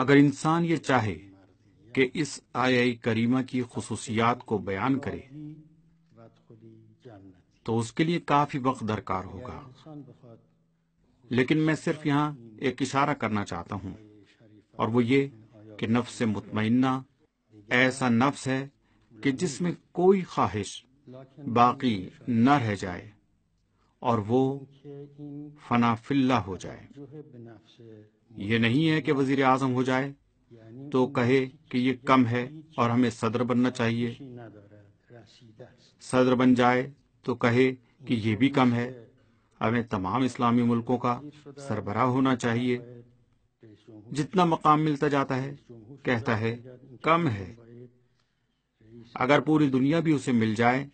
अगर इंसान ये चाहे कि इस आया करीमा की खसूसियात को बयान करे तो उसके लिए काफ़ी वक्त दरकार होगा लेकिन मैं सिर्फ यहाँ एक इशारा करना चाहता हूँ और वो ये कि नफ्स मुतमना ऐसा नफ्स है कि जिसमें कोई ख्वाहिश बाकी न रह जाए और वो फनाफिल्ला हो जाए ये नहीं है कि वजीर आजम हो जाए तो कहे कि ये कम है और हमें सदर बनना चाहिए सदर बन जाए तो कहे कि ये भी कम है हमें तमाम इस्लामी मुल्कों का सरबरा होना चाहिए जितना मकाम मिलता जाता है कहता है कम है अगर पूरी दुनिया भी उसे मिल जाए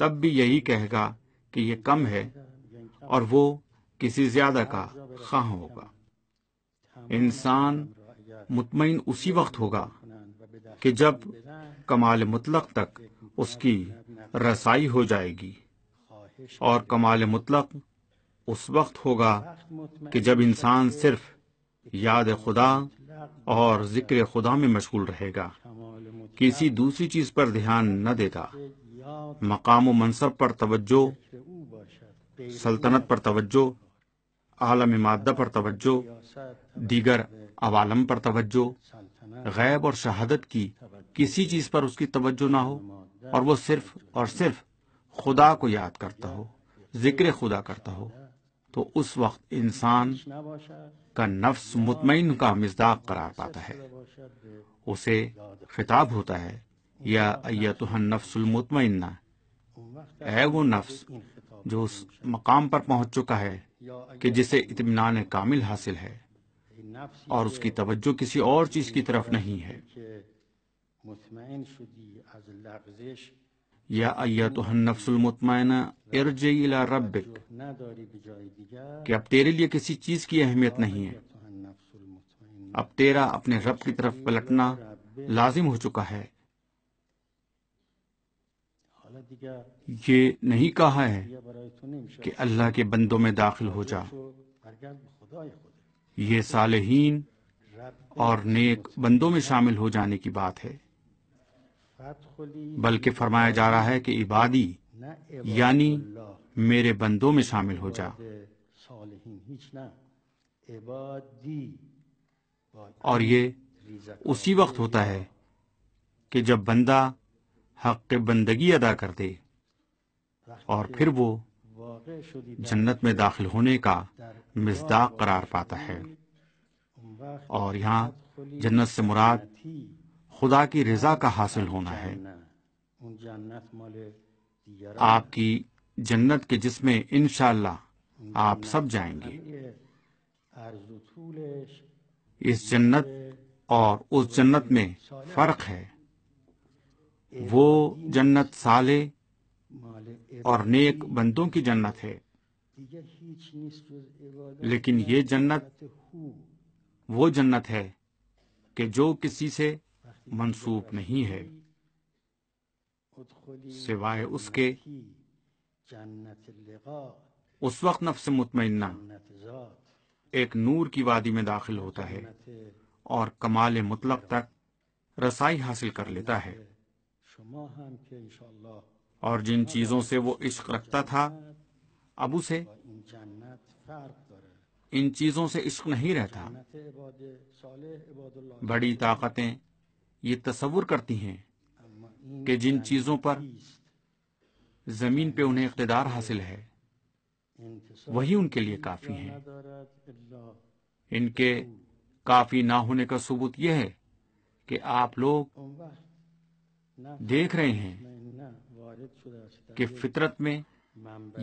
तब भी यही कहेगा कि ये कम है और वो किसी ज्यादा का खा होगा इंसान मुतमिन उसी वक्त होगा कि जब कमाल मुतलक तक उसकी रसाई हो जाएगी और कमाल मुतलक उस वक्त होगा कि जब इंसान सिर्फ याद खुदा और जिक्र खुदा में मशगूल रहेगा किसी दूसरी चीज पर ध्यान न देगा मकाम मनसब पर तवज्जो सल्तनत पर तवज्जो आलम मादा पर तवज्जो दीगर अवालम पर तवज्जो गैब और शहादत की किसी चीज़ पर उसकी तवज्जो ना हो और वो सिर्फ और सिर्फ खुदा को याद करता हो जिक्र खुदा करता हो तो उस वक्त इंसान का नफ्स मुतमिन का मजदाक करार पाता है उसे खिताब होता है या अयतुहन नफ्सुलमतमन्ना है वो नफ्स जो उस मकाम पर पहुंच चुका है कि जिसे इतमान कामिल हासिल है और उसकी तवज्जो किसी और चीज की तरफ नहीं है या अयतुहन नफ्सुलमतमैना इरज इला रब्बिक कि अब तेरे लिए किसी चीज की अहमियत नहीं है अब तेरा अपने रब की तरफ पलटना लाजिम हो चुका है ये नहीं कहा है कि अल्लाह के बंदों में दाखिल हो जा ये सालहीन और नेक बंदों में शामिल हो जाने की बात है बल्कि फरमाया जा रहा है कि इबादी यानी मेरे बंदों में शामिल हो जा और ये उसी वक्त होता है कि जब बंदा हक बंदगी अदा कर दे और फिर वो जन्नत में दाखिल होने का मजदाक करार पाता है और यहाँ जन्नत से मुराद खुदा की रजा का हासिल होना है आपकी जन्नत के जिसमें इनशा आप सब जाएंगे इस जन्नत और उस जन्नत में फर्क है वो जन्नत साले और नेक बंदों की जन्नत है लेकिन ये जन्नत वो जन्नत है कि जो किसी से मंसूब नहीं है सिवाय उसके उस वक्त नफ्स मुतमना एक नूर की वादी में दाखिल होता है और कमाल मुतलक तक रसाई हासिल कर लेता है और जिन चीजों से वो इश्क रखता था अब उसे इन चीजों से इश्क नहीं रहता बड़ी ताकतें ये तस्वुर करती हैं कि जिन चीजों पर जमीन पे उन्हें इकतदार हासिल है वही उनके लिए काफी है इनके काफी ना होने का सबूत यह है कि आप लोग देख रहे हैं कि फितरत में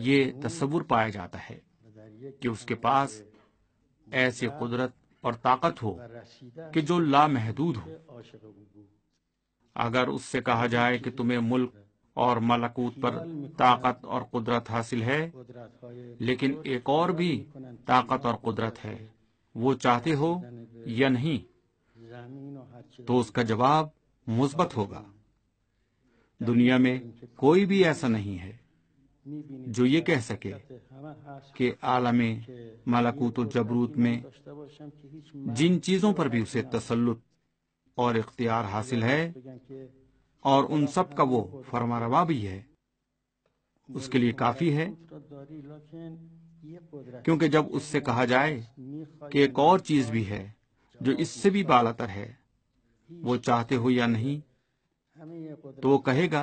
ये तस्वुर पाया जाता है कि उसके पास ऐसी कुदरत और ताकत हो कि जो लामहदूद हो अगर उससे कहा जाए कि तुम्हें मुल्क और मलकूत पर ताकत और कुदरत हासिल है लेकिन एक और भी ताकत और कुदरत है वो चाहते हो या नहीं तो उसका जवाब मुस्बत होगा दुनिया में कोई भी ऐसा नहीं है जो ये कह सके कि आलम मलाकूत जबरूत में जिन चीज़ों पर भी उसे तसल्लुत और इख्तियार हासिल है और उन सब का वो फरमारवा भी है उसके लिए काफ़ी है क्योंकि जब उससे कहा जाए कि एक और चीज़ भी है जो इससे भी बालातर है वो चाहते हो या नहीं तो वो कहेगा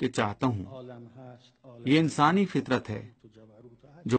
कि चाहता हूं ये इंसानी फितरत है जो